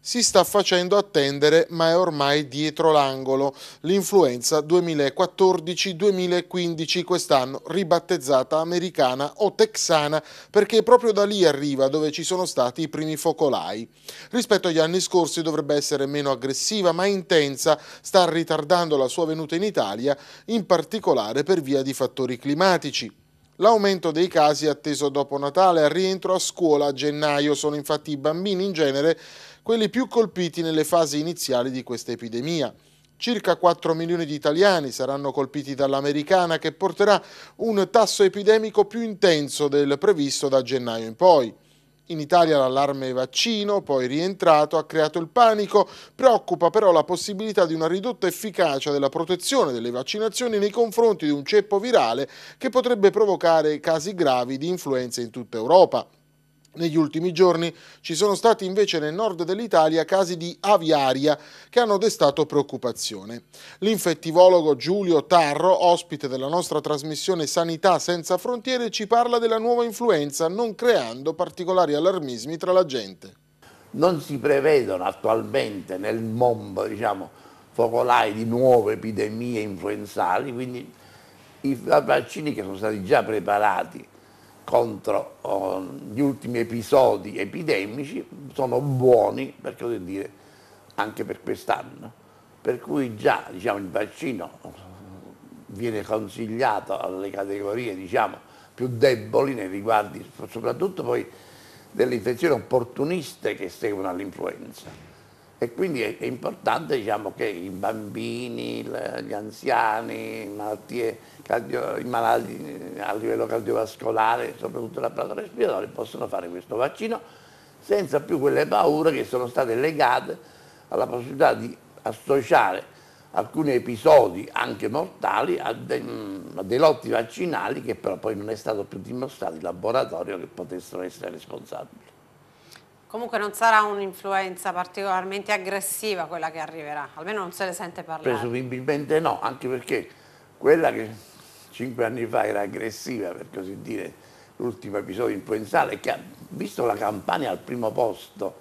si sta facendo attendere, ma è ormai dietro l'angolo, l'influenza 2014-2015, quest'anno ribattezzata americana o texana, perché proprio da lì arriva dove ci sono stati i primi focolai. Rispetto agli anni scorsi dovrebbe essere meno aggressiva, ma intensa, sta ritardando la sua venuta in Italia, in particolare per via di fattori climatici. L'aumento dei casi è atteso dopo Natale al rientro a scuola a gennaio. Sono infatti i bambini in genere quelli più colpiti nelle fasi iniziali di questa epidemia. Circa 4 milioni di italiani saranno colpiti dall'americana che porterà un tasso epidemico più intenso del previsto da gennaio in poi. In Italia l'allarme vaccino, poi rientrato, ha creato il panico, preoccupa però la possibilità di una ridotta efficacia della protezione delle vaccinazioni nei confronti di un ceppo virale che potrebbe provocare casi gravi di influenza in tutta Europa. Negli ultimi giorni ci sono stati invece nel nord dell'Italia casi di aviaria che hanno destato preoccupazione. L'infettivologo Giulio Tarro, ospite della nostra trasmissione Sanità senza frontiere, ci parla della nuova influenza non creando particolari allarmismi tra la gente. Non si prevedono attualmente nel mondo diciamo, focolai di nuove epidemie influenzali, quindi i vaccini che sono stati già preparati contro oh, gli ultimi episodi epidemici sono buoni per dire anche per quest'anno per cui già diciamo, il vaccino viene consigliato alle categorie diciamo, più deboli nei riguardi soprattutto poi delle infezioni opportuniste che seguono all'influenza e quindi è, è importante diciamo, che i bambini, gli anziani, malattie cardio, i malati eh, a livello cardiovascolare, soprattutto la l'apparato respiratoria, possano fare questo vaccino senza più quelle paure che sono state legate alla possibilità di associare alcuni episodi anche mortali a, de, mm, a, dei lotti vaccinali che però poi non è stato più dimostrato in laboratorio che potessero essere responsabili. Comunque non sarà un'influenza particolarmente aggressiva quella che arriverà, almeno non se ne sente parlare. Presumibilmente no, anche perché quella che cinque anni fa era aggressiva, per così dire, l'ultimo episodio influenzale, che ha visto la campagna al primo posto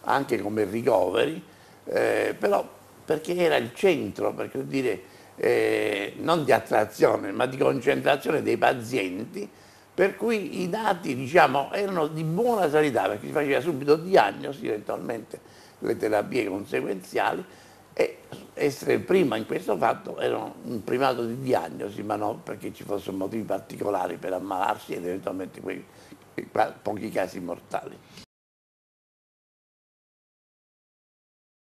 anche come ricoveri, eh, però perché era il centro, per così dire, eh, non di attrazione, ma di concentrazione dei pazienti per cui i dati diciamo, erano di buona sanità perché si faceva subito diagnosi, eventualmente le terapie conseguenziali e essere prima in questo fatto era un primato di diagnosi, ma non perché ci fossero motivi particolari per ammalarsi ed eventualmente quei pochi casi mortali.